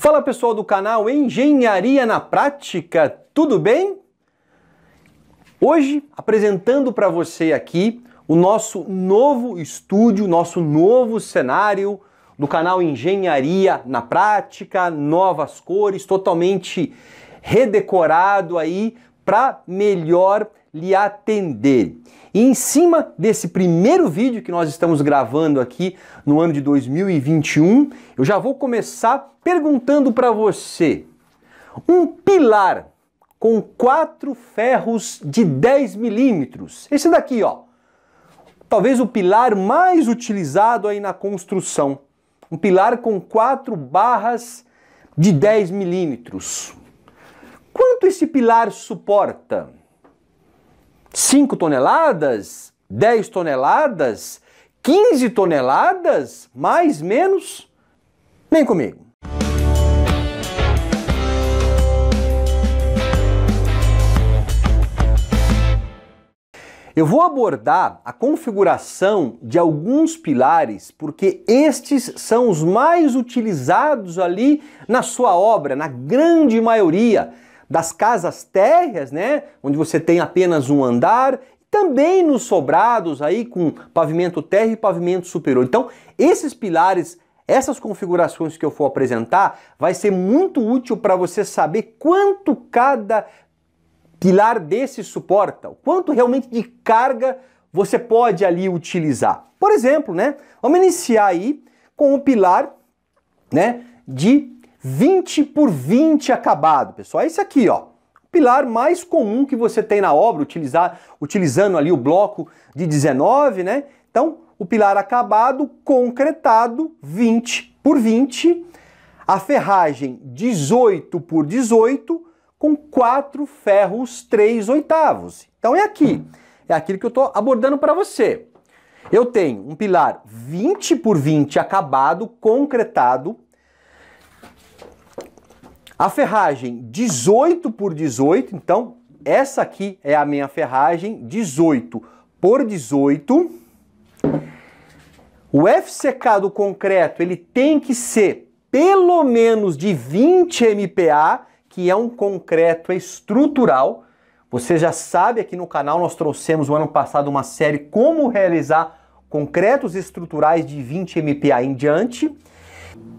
Fala pessoal do canal Engenharia na Prática, tudo bem? Hoje apresentando para você aqui o nosso novo estúdio, nosso novo cenário do canal Engenharia na Prática, novas cores, totalmente redecorado aí para melhor lhe atender. E em cima desse primeiro vídeo que nós estamos gravando aqui no ano de 2021, eu já vou começar perguntando para você: um pilar com quatro ferros de 10 milímetros, esse daqui, ó, talvez o pilar mais utilizado aí na construção, um pilar com quatro barras de 10 milímetros. Quanto esse pilar suporta? 5 toneladas? 10 toneladas? 15 toneladas? Mais, menos? Vem comigo. Eu vou abordar a configuração de alguns pilares, porque estes são os mais utilizados ali na sua obra, na grande maioria das casas térreas, né, onde você tem apenas um andar, também nos sobrados aí com pavimento térreo e pavimento superior. Então, esses pilares essas configurações que eu for apresentar vai ser muito útil para você saber quanto cada pilar desse suporta, o quanto realmente de carga você pode ali utilizar. Por exemplo, né? Vamos iniciar aí com o pilar, né, de 20 por 20 acabado, pessoal. É esse aqui, ó. pilar mais comum que você tem na obra, utilizar, utilizando ali o bloco de 19, né? Então, o pilar acabado, concretado, 20 por 20. A ferragem 18 por 18, com quatro ferros 3 oitavos. Então é aqui, é aquilo que eu estou abordando para você. Eu tenho um pilar 20 por 20 acabado, concretado, a ferragem 18 por 18, então essa aqui é a minha ferragem 18 por 18. O FCK do concreto ele tem que ser pelo menos de 20 MPa, que é um concreto estrutural. Você já sabe aqui no canal nós trouxemos no ano passado uma série como realizar concretos estruturais de 20 MPa em diante.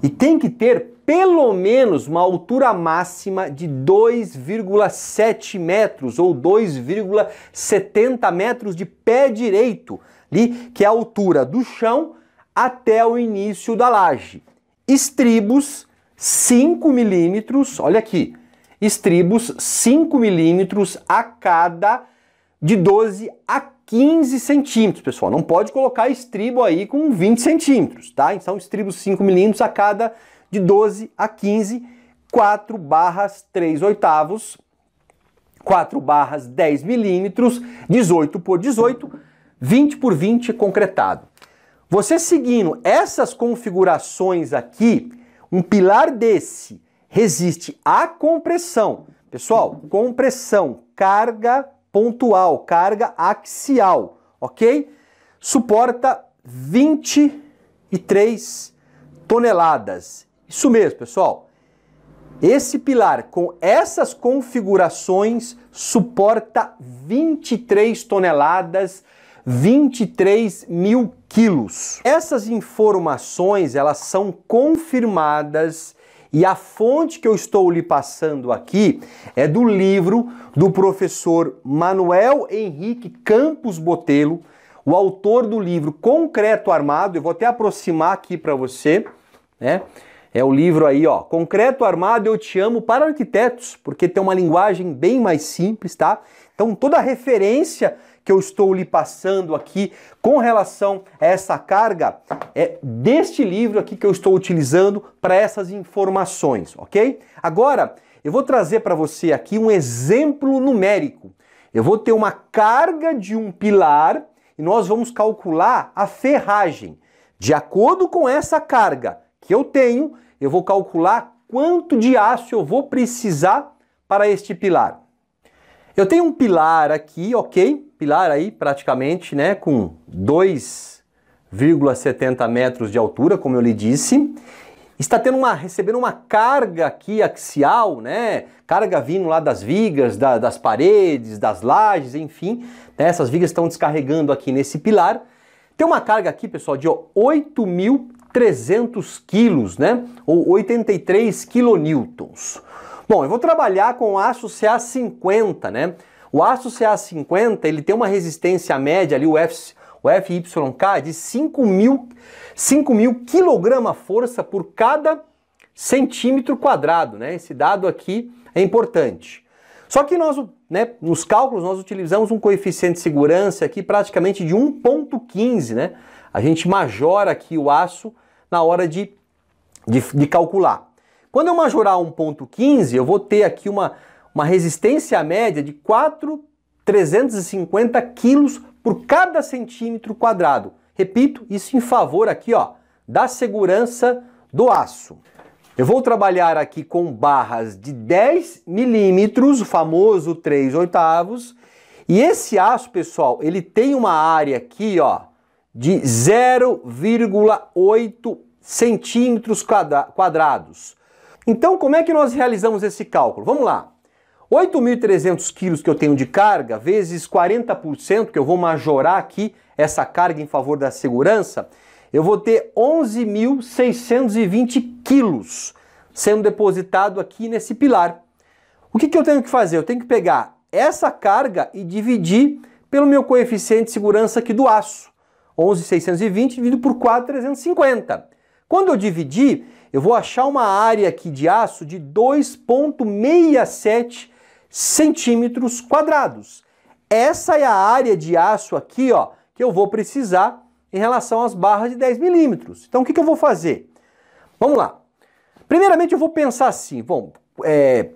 E tem que ter pelo menos uma altura máxima de 2,7 metros ou 2,70 metros de pé direito, ali, que é a altura do chão até o início da laje. Estribos 5 milímetros, olha aqui, estribos 5 milímetros a cada de 12 a 15 centímetros, pessoal. Não pode colocar estribo aí com 20 centímetros, tá? Então, estribos 5 milímetros a cada de 12 a 15, 4 barras 3 oitavos, 4 barras 10 milímetros, 18 por 18, 20 por 20 concretado. Você seguindo essas configurações aqui, um pilar desse resiste à compressão. Pessoal, compressão, carga pontual, carga axial, ok? Suporta 23 toneladas. Isso mesmo, pessoal. Esse pilar com essas configurações suporta 23 toneladas, 23 mil quilos. Essas informações elas são confirmadas e a fonte que eu estou lhe passando aqui é do livro do professor Manuel Henrique Campos Botelo, o autor do livro Concreto Armado. Eu vou até aproximar aqui para você, né? É o livro aí, ó, Concreto Armado Eu Te Amo para Arquitetos, porque tem uma linguagem bem mais simples, tá? Então toda a referência que eu estou lhe passando aqui com relação a essa carga é deste livro aqui que eu estou utilizando para essas informações, ok? Agora, eu vou trazer para você aqui um exemplo numérico. Eu vou ter uma carga de um pilar e nós vamos calcular a ferragem. De acordo com essa carga, que eu tenho, eu vou calcular quanto de aço eu vou precisar para este pilar. Eu tenho um pilar aqui, ok? Pilar aí praticamente, né, com 2,70 metros de altura, como eu lhe disse. Está tendo uma, recebendo uma carga aqui axial, né? Carga vindo lá das vigas, da, das paredes, das lajes, enfim. Né? Essas vigas estão descarregando aqui nesse pilar. Tem uma carga aqui, pessoal, de 8.000 300 quilos, né? Ou 83 quilonewtons. Bom, eu vou trabalhar com o aço CA50, né? O aço CA50, ele tem uma resistência média ali, o, F, o FYK, de 5.000 kg força por cada centímetro quadrado, né? Esse dado aqui é importante. Só que nós, né, nos cálculos, nós utilizamos um coeficiente de segurança aqui praticamente de 1.15, né? A gente majora aqui o aço na hora de, de, de calcular. Quando eu majorar 1.15, eu vou ter aqui uma, uma resistência média de 4,350 quilos por cada centímetro quadrado. Repito, isso em favor aqui ó, da segurança do aço. Eu vou trabalhar aqui com barras de 10 milímetros, o famoso 3 oitavos. E esse aço, pessoal, ele tem uma área aqui, ó, de 0,8 centímetros quadrados. Então, como é que nós realizamos esse cálculo? Vamos lá. 8.300 quilos que eu tenho de carga, vezes 40%, que eu vou majorar aqui essa carga em favor da segurança, eu vou ter 11.620 quilos sendo depositado aqui nesse pilar. O que, que eu tenho que fazer? Eu tenho que pegar essa carga e dividir pelo meu coeficiente de segurança aqui do aço. 11,620 dividido por 4,350. Quando eu dividir, eu vou achar uma área aqui de aço de 2,67 centímetros quadrados. Essa é a área de aço aqui, ó, que eu vou precisar em relação às barras de 10 milímetros. Então, o que, que eu vou fazer? Vamos lá. Primeiramente, eu vou pensar assim, bom, é,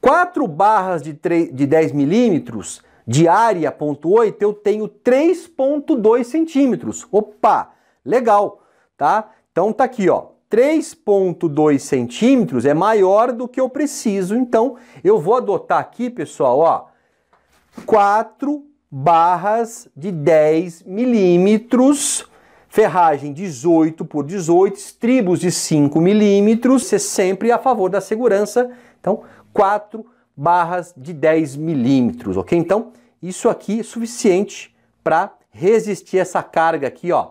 4 barras de, de 10 milímetros de área, ponto 8, eu tenho 3.2 centímetros. Opa, legal, tá? Então tá aqui, ó, 3.2 centímetros é maior do que eu preciso. Então eu vou adotar aqui, pessoal, ó, 4 barras de 10 milímetros, ferragem 18 por 18, estribos de 5 milímetros, é sempre a favor da segurança. Então, 4 barras de 10 milímetros, ok? Então, isso aqui é suficiente para resistir essa carga aqui, ó,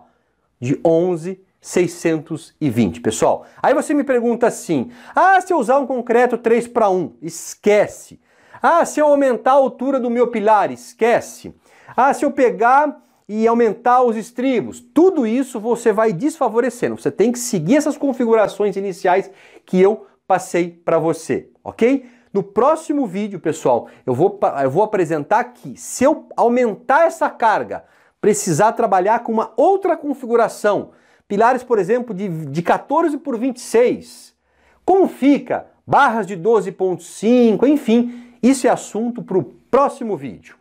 de 11,620, pessoal. Aí você me pergunta assim, ah, se eu usar um concreto 3 para 1, esquece. Ah, se eu aumentar a altura do meu pilar, esquece. Ah, se eu pegar e aumentar os estribos, tudo isso você vai desfavorecendo. Você tem que seguir essas configurações iniciais que eu passei para você, ok? No próximo vídeo, pessoal, eu vou, eu vou apresentar que se eu aumentar essa carga, precisar trabalhar com uma outra configuração, pilares, por exemplo, de, de 14 por 26, como fica? Barras de 12.5, enfim, isso é assunto para o próximo vídeo.